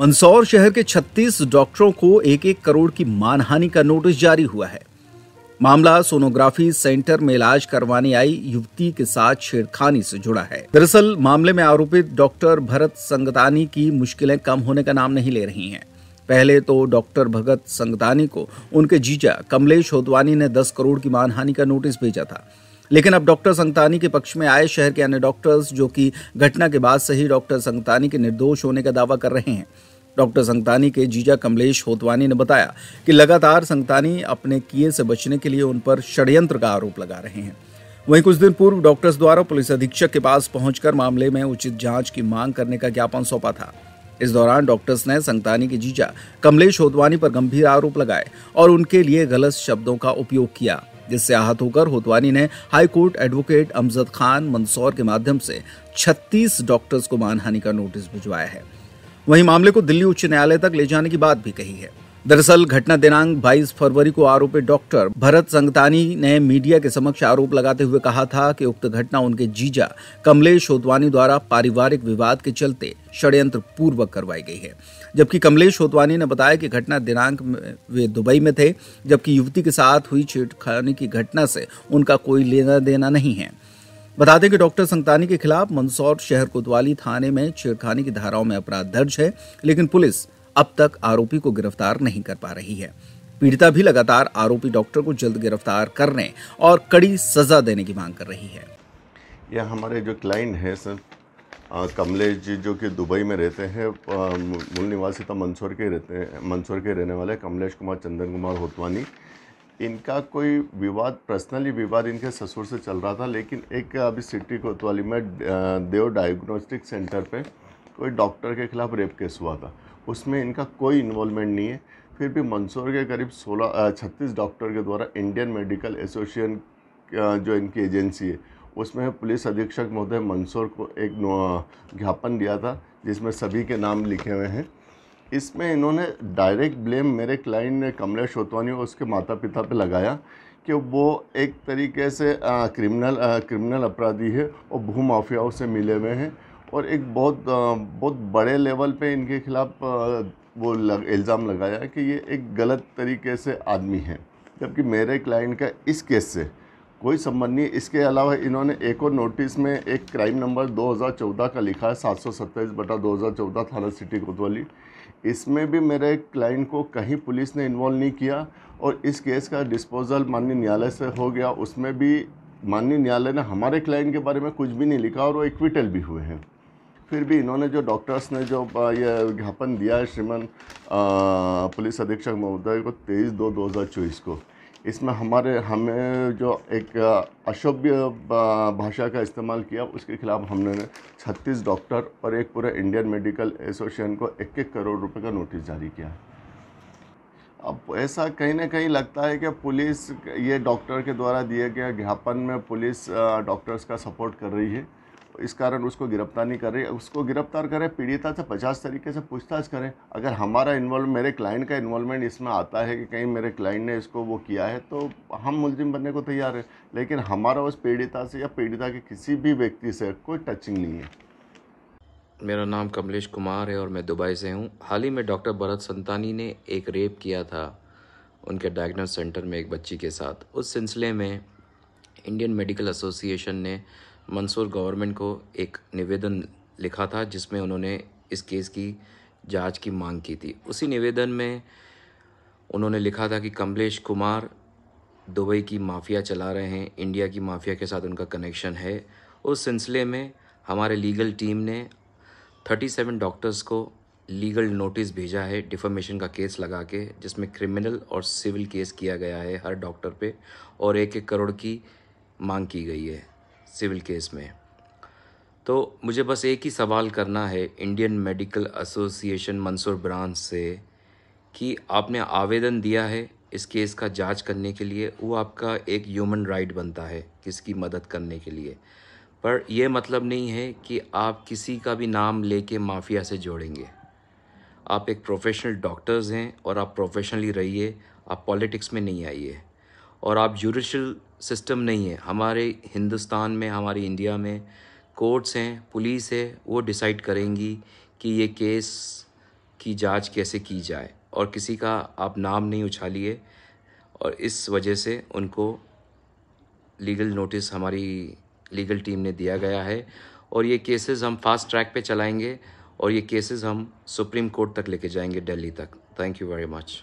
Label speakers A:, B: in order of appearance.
A: मंदसौर शहर के 36 डॉक्टरों को एक एक करोड़ की मानहानि का नोटिस जारी हुआ है मामला सोनोग्राफी सेंटर में इलाज करवाने आई युवती के साथ छेड़खानी से जुड़ा है दरअसल मामले में आरोपित डॉक्टर भरत संगतानी की मुश्किलें कम होने का नाम नहीं ले रही हैं पहले तो डॉक्टर भगत संगतानी को उनके जीजा कमलेश होदवानी ने 10 करोड़ की मानहानि का नोटिस भेजा था लेकिन अब डॉक्टर संगतानी के पक्ष में आए शहर के अन्य डॉक्टर्स जो कि घटना के बाद से ही डॉक्टर संगतानी के निर्दोष होने का दावा कर रहे हैं डॉक्टर संगतानी के जीजा कमलेश होतवानी ने बताया कि लगातार संगतानी अपने किए से बचने के लिए उन पर षड्यंत्र का आरोप लगा रहे हैं वहीं कुछ दिन पूर्व डॉक्टर्स द्वारा पुलिस अधीक्षक के पास पहुंचकर मामले में उचित जांच की मांग करने का ज्ञापन सौंपा था इस दौरान डॉक्टर्स ने संगतानी के जीजा कमलेश होतवानी पर गंभीर आरोप लगाए और उनके लिए गलत शब्दों का उपयोग किया जिससे आहत होकर होतवानी ने हाईकोर्ट एडवोकेट अमजद खान मंदसौर के माध्यम से 36 डॉक्टर्स को मानहानि का नोटिस भिजवाया है वहीं मामले को दिल्ली उच्च न्यायालय तक ले जाने की बात भी कही है दरअसल घटना दिनांक 22 फरवरी को आरोपी डॉक्टर भरत संगतानी ने मीडिया के समक्ष आरोप लगाते हुए कहा था कि उक्त घटना उनके जीजा कमलेश होतवानी द्वारा पारिवारिक विवाद के चलते षड्यंत्र पूर्वक करवाई गई है जबकि कमलेश होतवानी ने बताया कि घटना दिनांक वे दुबई में थे जबकि युवती के साथ हुई छेड़खानी की घटना से उनका कोई लेना देना नहीं है बता दें कि डॉक्टर संतानी के खिलाफ मंदसौर शहर कोतवाली थाने में छेड़खानी की धाराओं में अपराध दर्ज है लेकिन पुलिस अब तक आरोपी को गिरफ्तार नहीं कर पा रही है पीड़िता भी लगातार आरोपी डॉक्टर को जल्द गिरफ्तार करने और कड़ी सजा देने की मांग कर रही है
B: यह हमारे जो क्लाइंट है सर कमलेश जी जो कि दुबई में रहते हैं मूल निवासी तो मंदसौर के रहते हैं मंदसौर के रहने वाले कमलेश कुमार चंदन कुमार होतवानी इनका कोई विवाद पर्सनली विवाद इनके ससुर से चल रहा था लेकिन एक अभी सिटी कोतवाली में देव डायग्नोस्टिक सेंटर पे कोई डॉक्टर के खिलाफ रेप केस हुआ था उसमें इनका कोई इन्वॉल्वमेंट नहीं है फिर भी मंसूर के करीब सोलह छत्तीस डॉक्टर के द्वारा इंडियन मेडिकल एसोसिएशन जो इनकी एजेंसी है उसमें पुलिस अधीक्षक महोदय मंसूर को एक ज्ञापन दिया था जिसमें सभी के नाम लिखे हुए हैं इसमें इन्होंने डायरेक्ट ब्लेम मेरे क्लाइंट ने कमलेश होतवानी और उसके माता पिता पे लगाया कि वो एक तरीके से आ, क्रिमिनल आ, क्रिमिनल अपराधी है और भू माफियाओं से मिले हुए हैं और एक बहुत आ, बहुत बड़े लेवल पे इनके खिलाफ वो लग, इल्ज़ाम लगाया कि ये एक गलत तरीके से आदमी है जबकि मेरे क्लाइंट का इस केस से कोई संबंध नहीं इसके अलावा इन्होंने एक और नोटिस में एक क्राइम नंबर 2014 का लिखा है सात सौ सत्ताईस बटा दो थाना सिटी कोतवाली इसमें भी मेरे क्लाइंट को कहीं पुलिस ने इन्वॉल्व नहीं किया और इस केस का डिस्पोज़ल माननीय न्यायालय से हो गया उसमें भी माननीय न्यायालय ने हमारे क्लाइंट के बारे में कुछ भी नहीं लिखा और वो इक्विटल भी हुए हैं फिर भी इन्होंने जो डॉक्टर्स ने जो ये ज्ञापन दिया है श्रीमान पुलिस अधीक्षक महोदय को तेईस दो दो हज़ार चौबीस को इसमें हमारे हमें जो एक अशभ्य भाषा का इस्तेमाल किया उसके खिलाफ हमने छत्तीस डॉक्टर और एक पूरे इंडियन मेडिकल एसोसिएशन को एक एक करोड़ रुपए का नोटिस जारी किया है अब ऐसा कहीं ना कहीं लगता है कि पुलिस ये डॉक्टर के द्वारा दिए गए ज्ञापन में पुलिस डॉक्टर्स का सपोर्ट कर रही है इस कारण उसको गिरफ्तार नहीं कर रही उसको गिरफ्तार करें पीड़िता से पचास तरीके से पूछताछ करें अगर हमारा इन्वॉल्व मेरे क्लाइंट का इन्वॉल्वमेंट इसमें आता है कि कहीं मेरे क्लाइंट ने इसको वो किया है तो हम मुलजिम बनने को तैयार हैं लेकिन हमारा उस पीड़िता से या पीड़िता के किसी भी व्यक्ति से कोई टचिंग नहीं है
C: मेरा नाम कमलेश कुमार है और मैं दुबई से हूँ हाल ही में डॉक्टर भरत संतानी ने एक रेप किया था उनके डायग्नोस सेंटर में एक बच्ची के साथ उस सिलसिले में इंडियन मेडिकल एसोसिएशन ने मंसूर गवर्नमेंट को एक निवेदन लिखा था जिसमें उन्होंने इस केस की जांच की मांग की थी उसी निवेदन में उन्होंने लिखा था कि कमलेश कुमार दुबई की माफ़िया चला रहे हैं इंडिया की माफ़िया के साथ उनका कनेक्शन है उस सिलसिले में हमारे लीगल टीम ने 37 डॉक्टर्स को लीगल नोटिस भेजा है डिफॉर्मेशन का केस लगा के जिसमें क्रिमिनल और सिविल केस किया गया है हर डॉक्टर पे और एक एक करोड़ की मांग की गई है सिविल केस में तो मुझे बस एक ही सवाल करना है Indian medical association Mansoor branch से कि आपने आवेदन दिया है इस केस का जांच करने के लिए वो आपका एक ह्यूमन राइट बनता है किसकी मदद करने के लिए पर यह मतलब नहीं है कि आप किसी का भी नाम लेके माफिया से जोड़ेंगे आप एक प्रोफेशनल डॉक्टर्स हैं और आप प्रोफेशनली रहिए आप पॉलिटिक्स में नहीं आइए और आप जुडिशल सिस्टम नहीं है हमारे हिंदुस्तान में हमारी इंडिया में कोर्ट्स हैं पुलिस है वो डिसाइड करेंगी कि ये केस की जांच कैसे की जाए और किसी का आप नाम नहीं उछालिए और इस वजह से उनको लीगल नोटिस हमारी लीगल टीम ने दिया गया है और ये केसेस हम फास्ट ट्रैक पे चलाएंगे और ये केसेस हम सुप्रीम कोर्ट तक लेके जाएंगे दिल्ली तक थैंक यू वेरी मच